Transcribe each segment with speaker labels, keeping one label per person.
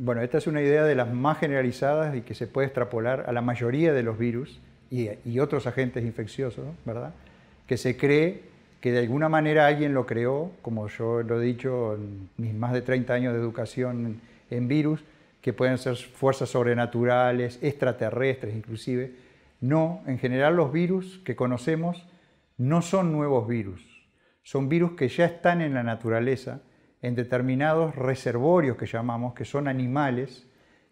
Speaker 1: Bueno, esta es una idea de las más generalizadas y que se puede extrapolar a la mayoría de los virus y, otros agentes infecciosos, ¿verdad? Que se cree que de alguna manera alguien lo creó, como yo lo he dicho en mis más de 30 años de educación en virus, que pueden ser fuerzas sobrenaturales, extraterrestres inclusive. No, en general los virus que conocemos no son nuevos virus, son virus que ya están en la naturaleza en determinados reservorios que llamamos, que son animales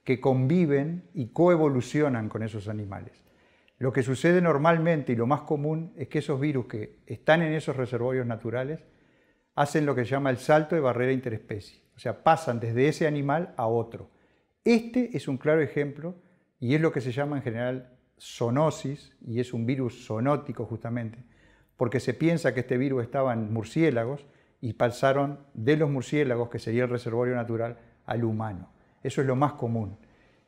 Speaker 1: que conviven y coevolucionan con esos animales. Lo que sucede normalmente y lo más común es que esos virus que están en esos reservorios naturales hacen lo que se llama el salto de barrera interespecie, o sea, pasan desde ese animal a otro. Este es un claro ejemplo y es lo que se llama en general zoonosis y es un virus zoonótico justamente, porque se piensa que este virus estaba en murciélagos, y pasaron de los murciélagos, que sería el reservorio natural, al humano. Eso es lo más común.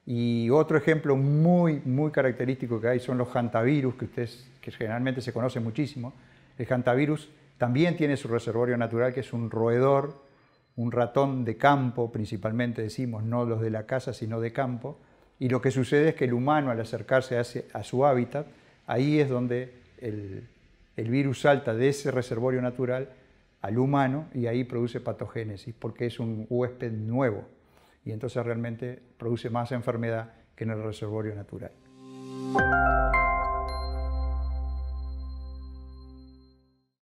Speaker 1: Y otro ejemplo muy, muy característico que hay son los hantavirus, que, ustedes, que generalmente se conocen muchísimo. El hantavirus también tiene su reservorio natural, que es un roedor, un ratón de campo, principalmente decimos, no los de la casa, sino de campo. Y lo que sucede es que el humano, al acercarse a, su hábitat, ahí es donde el, el virus salta de ese reservorio natural al humano y ahí produce patogénesis porque es un huésped nuevo y entonces realmente produce más enfermedad que en el reservorio natural.